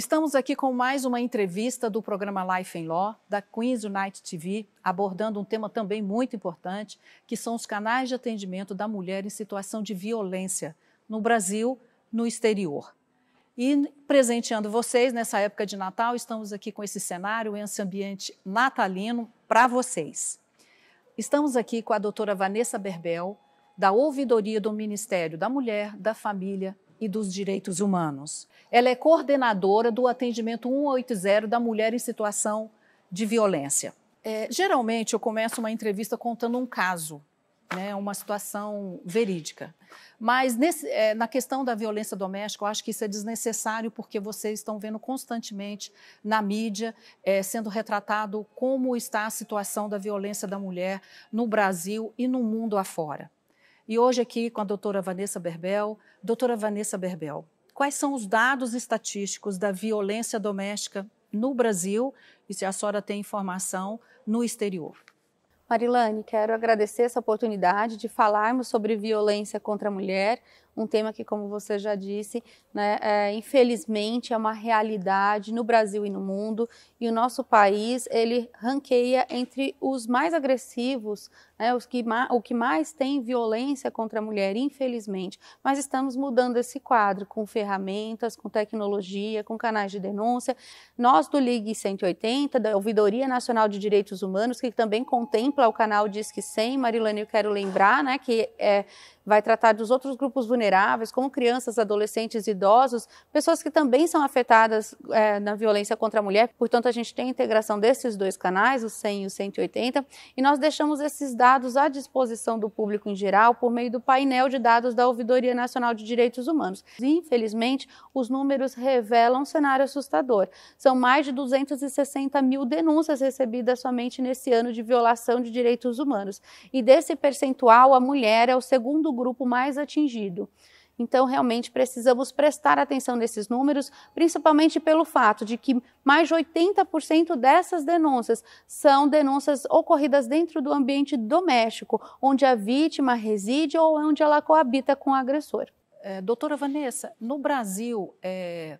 Estamos aqui com mais uma entrevista do programa Life in Law, da Queens United TV, abordando um tema também muito importante, que são os canais de atendimento da mulher em situação de violência no Brasil, no exterior. E presenteando vocês nessa época de Natal, estamos aqui com esse cenário, esse ambiente natalino para vocês. Estamos aqui com a doutora Vanessa Berbel, da Ouvidoria do Ministério da Mulher, da Família e dos Direitos Humanos. Ela é coordenadora do atendimento 180 da mulher em situação de violência. É, geralmente eu começo uma entrevista contando um caso, né, uma situação verídica. Mas nesse, é, na questão da violência doméstica, eu acho que isso é desnecessário porque vocês estão vendo constantemente na mídia é, sendo retratado como está a situação da violência da mulher no Brasil e no mundo afora. E hoje aqui com a doutora Vanessa Berbel. Doutora Vanessa Berbel, quais são os dados estatísticos da violência doméstica no Brasil e se a senhora tem informação no exterior? Marilane, quero agradecer essa oportunidade de falarmos sobre violência contra a mulher, um tema que, como você já disse, né, é, infelizmente é uma realidade no Brasil e no mundo, e o nosso país ele ranqueia entre os mais agressivos né, os que o que mais tem violência contra a mulher, infelizmente. Mas estamos mudando esse quadro com ferramentas, com tecnologia, com canais de denúncia. Nós do Ligue 180, da Ouvidoria Nacional de Direitos Humanos, que também contempla o canal Disque 100, Marilane, eu quero lembrar, né, que é vai tratar dos outros grupos vulneráveis, como crianças, adolescentes, idosos, pessoas que também são afetadas é, na violência contra a mulher. Portanto, a gente tem a integração desses dois canais, o 100 e o 180, e nós deixamos esses dados à disposição do público em geral por meio do painel de dados da Ouvidoria Nacional de Direitos Humanos. Infelizmente, os números revelam um cenário assustador. São mais de 260 mil denúncias recebidas somente nesse ano de violação de direitos humanos. E desse percentual, a mulher é o segundo segundo grupo mais atingido. Então, realmente precisamos prestar atenção nesses números, principalmente pelo fato de que mais de 80% dessas denúncias são denúncias ocorridas dentro do ambiente doméstico, onde a vítima reside ou onde ela coabita com o agressor. É, doutora Vanessa, no Brasil, é,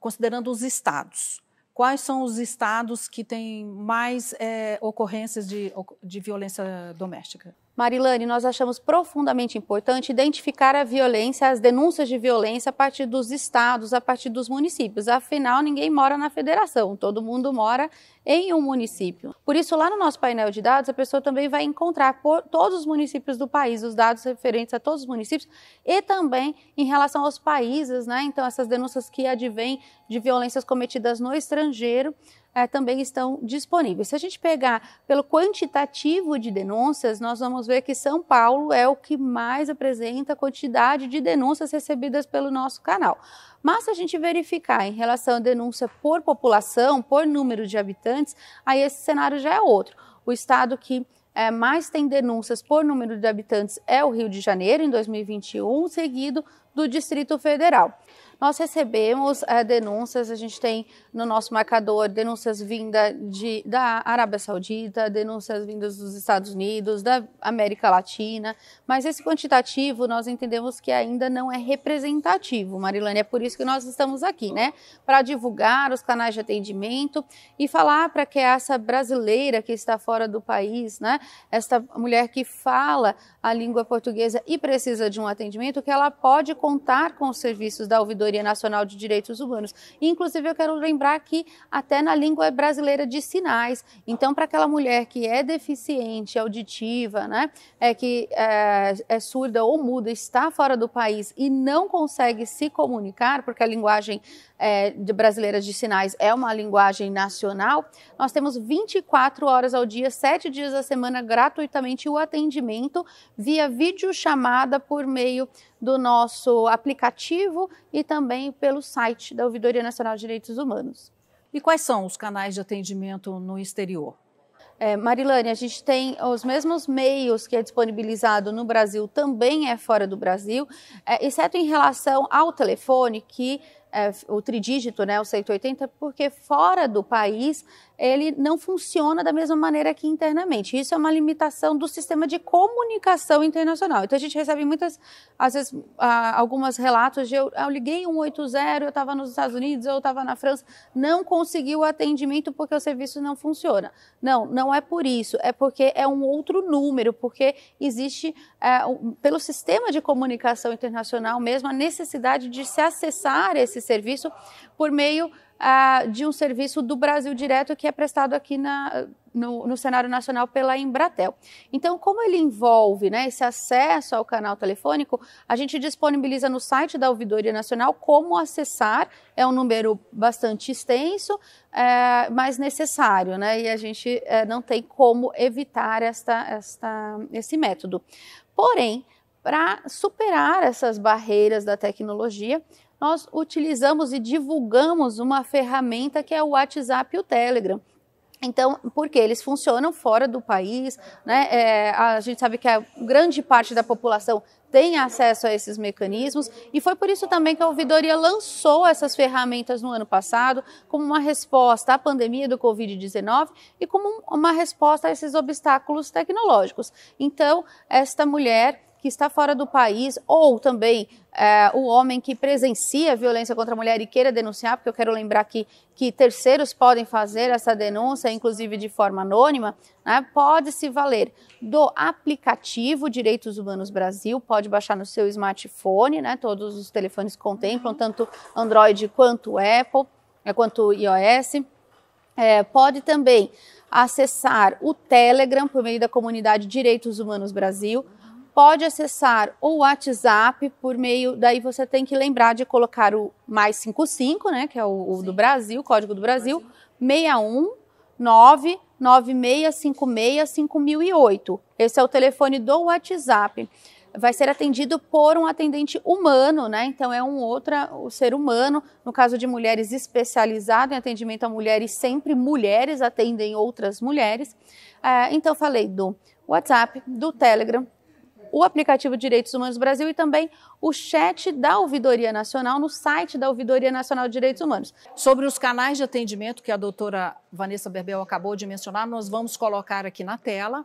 considerando os estados, quais são os estados que têm mais é, ocorrências de, de violência doméstica? Marilane, nós achamos profundamente importante identificar a violência, as denúncias de violência a partir dos estados, a partir dos municípios. Afinal, ninguém mora na federação, todo mundo mora em um município. Por isso, lá no nosso painel de dados, a pessoa também vai encontrar por todos os municípios do país, os dados referentes a todos os municípios e também em relação aos países, né? Então, essas denúncias que advêm de violências cometidas no estrangeiro é, também estão disponíveis. Se a gente pegar pelo quantitativo de denúncias, nós vamos ver que São Paulo é o que mais apresenta a quantidade de denúncias recebidas pelo nosso canal. Mas se a gente verificar em relação à denúncia por população, por número de habitantes, aí esse cenário já é outro. O estado que é, mais tem denúncias por número de habitantes é o Rio de Janeiro, em 2021, seguido do Distrito Federal. Nós recebemos é, denúncias, a gente tem no nosso marcador denúncias vindas de, da Arábia Saudita, denúncias vindas dos Estados Unidos, da América Latina, mas esse quantitativo nós entendemos que ainda não é representativo, Marilane, é por isso que nós estamos aqui, né? Para divulgar os canais de atendimento e falar para que essa brasileira que está fora do país, né? Esta mulher que fala a língua portuguesa e precisa de um atendimento, que ela pode contar com os serviços da ouvidoria Procuradoria Nacional de Direitos Humanos. inclusive, eu quero lembrar que até na língua brasileira de sinais. Então, para aquela mulher que é deficiente auditiva, né, é que é, é surda ou muda, está fora do país e não consegue se comunicar, porque a linguagem é, de brasileira de sinais é uma linguagem nacional, nós temos 24 horas ao dia, 7 dias da semana, gratuitamente o atendimento via videochamada por meio do nosso aplicativo e também pelo site da Ouvidoria Nacional de Direitos Humanos. E quais são os canais de atendimento no exterior? É, Marilane, a gente tem os mesmos meios que é disponibilizado no Brasil, também é fora do Brasil, é, exceto em relação ao telefone, que é, o tridígito, né, o 180, porque fora do país ele não funciona da mesma maneira que internamente. Isso é uma limitação do sistema de comunicação internacional. Então a gente recebe muitas, às vezes, algumas relatos de eu, ah, eu liguei 180, eu estava nos Estados Unidos, eu estava na França, não consegui o atendimento porque o serviço não funciona. Não, não é por isso, é porque é um outro número, porque existe, é, pelo sistema de comunicação internacional mesmo, a necessidade de se acessar esse serviço por meio de um serviço do Brasil Direto que é prestado aqui na, no, no, cenário nacional pela Embratel. Então, como ele envolve né, esse acesso ao canal telefônico, a gente disponibiliza no site da Ouvidoria Nacional como acessar. É um número bastante extenso, é, mas necessário, né? E a gente é, não tem como evitar esta, esta, esse método. Porém, para superar essas barreiras da tecnologia, nós utilizamos e divulgamos uma ferramenta que é o WhatsApp e o Telegram. Então, porque eles funcionam fora do país, né? É, a gente sabe que a grande parte da população tem acesso a esses mecanismos e foi por isso também que a ouvidoria lançou essas ferramentas no ano passado como uma resposta à pandemia do Covid-19 e como uma resposta a esses obstáculos tecnológicos. Então, esta mulher que está fora do país ou também é, o homem que presencia violência contra a mulher e queira denunciar, porque eu quero lembrar que, que terceiros podem fazer essa denúncia, inclusive de forma anônima, né, pode se valer do aplicativo Direitos Humanos Brasil, pode baixar no seu smartphone, né, todos os telefones contemplam, uhum. tanto Android quanto Apple, eh, quanto iOS. É, pode também acessar o Telegram por meio da comunidade Direitos Humanos Brasil pode acessar o WhatsApp por meio. Daí você tem que lembrar de colocar o mais 55, né? Que é o, o do Brasil, o código do Brasil, Brasil. 619 Esse é o telefone do WhatsApp. Vai ser atendido por um atendente humano, né? Então é um outro um ser humano. No caso de mulheres especializado em atendimento a mulheres, sempre mulheres atendem outras mulheres. É, então falei do WhatsApp, do Telegram, o aplicativo Direitos Humanos Brasil e também o chat da Ouvidoria Nacional no site da Ouvidoria Nacional de Direitos Humanos. Sobre os canais de atendimento que a doutora Vanessa Berbel acabou de mencionar, nós vamos colocar aqui na tela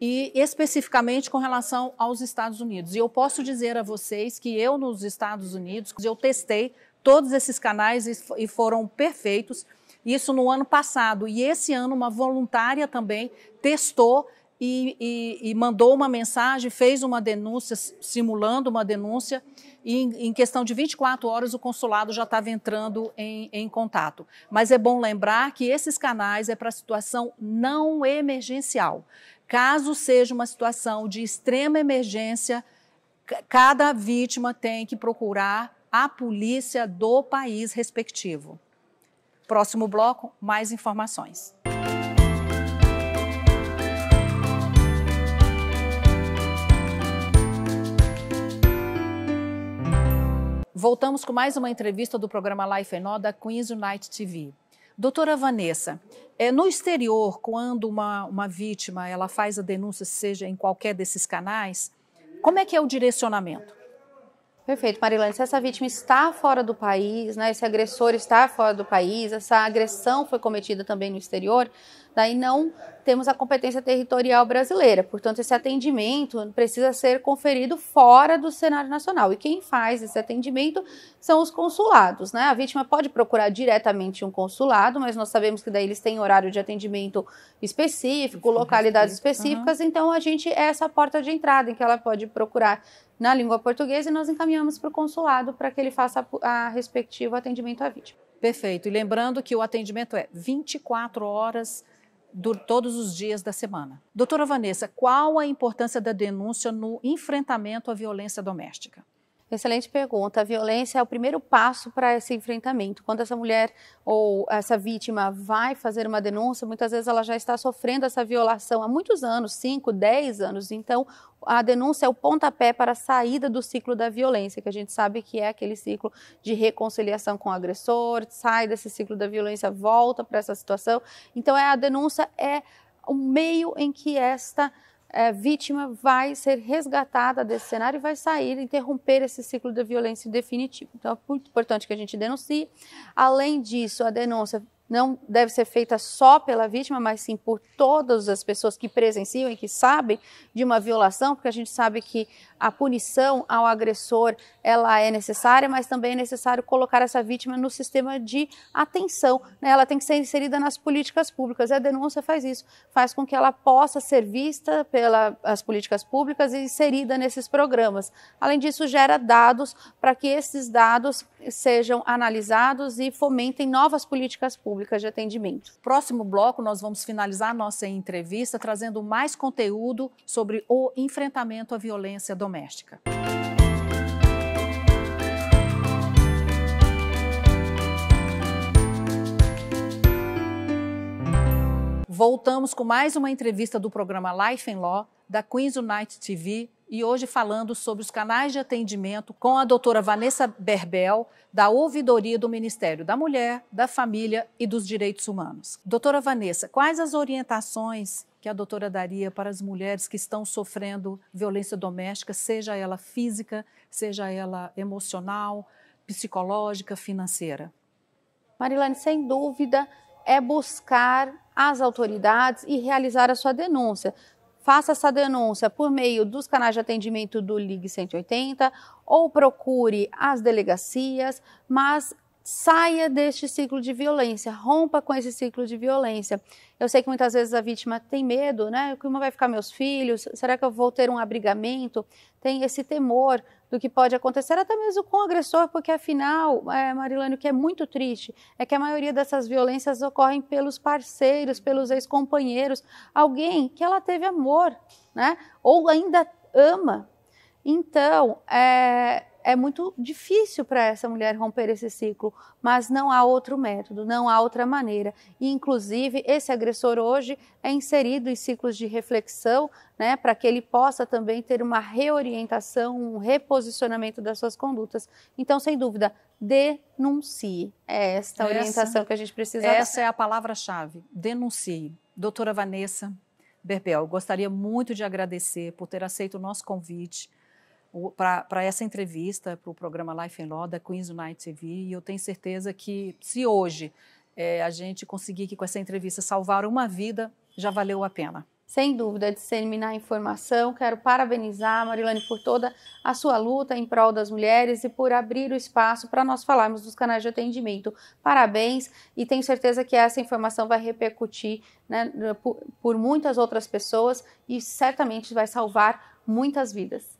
e especificamente com relação aos Estados Unidos. E eu posso dizer a vocês que eu nos Estados Unidos, eu testei todos esses canais e foram perfeitos. Isso no ano passado e esse ano uma voluntária também testou e, e, e, mandou uma mensagem, fez uma denúncia, simulando uma denúncia, e em, em questão de 24 horas o consulado já estava entrando em, em contato. Mas é bom lembrar que esses canais é para situação não emergencial. Caso seja uma situação de extrema emergência, cada vítima tem que procurar a polícia do país respectivo. Próximo bloco, mais informações. Voltamos com mais uma entrevista do programa Life and All da Queens Unite TV. Doutora Vanessa, é, no exterior, quando uma, uma vítima ela faz a denúncia, seja em qualquer desses canais, como é que é o direcionamento? Perfeito, Marilene. Se essa vítima está fora do país, né, esse agressor está fora do país, essa agressão foi cometida também no exterior, Daí não temos a competência territorial brasileira, portanto, esse atendimento precisa ser conferido fora do cenário nacional. E quem faz esse atendimento são os consulados, né? A vítima pode procurar diretamente um consulado, mas nós sabemos que daí eles têm horário de atendimento específico, localidades específicas, uhum. então a gente é essa porta de entrada em que ela pode procurar na língua portuguesa e nós encaminhamos para o consulado para que ele faça a respectivo atendimento à vítima. Perfeito. E lembrando que o atendimento é 24 horas do, todos os dias da semana. Doutora Vanessa, qual a importância da denúncia no enfrentamento à violência doméstica? Excelente pergunta. A violência é o primeiro passo para esse enfrentamento. Quando essa mulher ou essa vítima vai fazer uma denúncia, muitas vezes ela já está sofrendo essa violação há muitos anos 5, 10 anos. Então, a denúncia é o pontapé para a saída do ciclo da violência, que a gente sabe que é aquele ciclo de reconciliação com o agressor, sai desse ciclo da violência, volta para essa situação. Então, é, a denúncia é o meio em que esta é, vítima vai ser resgatada desse cenário e vai sair, interromper esse ciclo de violência definitivo. Então, é muito importante que a gente denuncie. Além disso, a denúncia não deve ser feita só pela vítima, mas sim por todas as pessoas que presenciam e que sabem de uma violação, porque a gente sabe que a punição ao agressor ela é necessária, mas também é necessário colocar essa vítima no sistema de atenção. Né? Ela tem que ser inserida nas políticas públicas. E a denúncia faz isso, faz com que ela possa ser vista pelas políticas públicas e inserida nesses programas. Além disso, gera dados para que esses dados sejam analisados e fomentem novas políticas públicas de atendimento. Próximo bloco, nós vamos finalizar nossa entrevista trazendo mais conteúdo sobre o enfrentamento à violência doméstica. Voltamos com mais uma entrevista do programa Life and Law da Queens United TV e hoje falando sobre os canais de atendimento com a doutora Vanessa Berbel, da Ouvidoria do Ministério da Mulher, da Família e dos Direitos Humanos. Doutora Vanessa, quais as orientações que a doutora daria para as mulheres que estão sofrendo violência doméstica, seja ela física, seja ela emocional, psicológica, financeira? Marilane, sem dúvida, é buscar as autoridades e realizar a sua denúncia faça essa denúncia por meio dos canais de atendimento do Ligue 180 ou procure as delegacias, mas saia deste ciclo de violência, rompa com esse ciclo de violência. Eu sei que muitas vezes a vítima tem medo, né? Como vai ficar meus filhos? Será que eu vou ter um abrigamento? Tem esse temor do que pode acontecer, até mesmo com o agressor, porque afinal, é, Marilane, o que é muito triste é que a maioria dessas violências ocorrem pelos parceiros, pelos ex-companheiros, alguém que ela teve amor, né? Ou ainda ama. Então, é, é muito difícil para essa mulher romper esse ciclo, mas não há outro método, não há outra maneira. E, inclusive, esse agressor hoje é inserido em ciclos de reflexão, né, para que ele possa também ter uma reorientação, um reposicionamento das suas condutas. Então, sem dúvida, denuncie. É esta a orientação que a gente precisa. Essa é a palavra-chave, denuncie. Doutora Vanessa Berbel, gostaria muito de agradecer por ter aceito o nosso convite para essa entrevista, para o programa Life and Law da Queens Night TV, e eu tenho certeza que se hoje é, a gente conseguir que com essa entrevista salvar uma vida, já valeu a pena. Sem dúvida, é disseminar informação. Quero parabenizar a Marilane por toda a sua luta em prol das mulheres e por abrir o espaço para nós falarmos dos canais de atendimento. Parabéns e tenho certeza que essa informação vai repercutir né, por, por muitas outras pessoas e certamente vai salvar muitas vidas.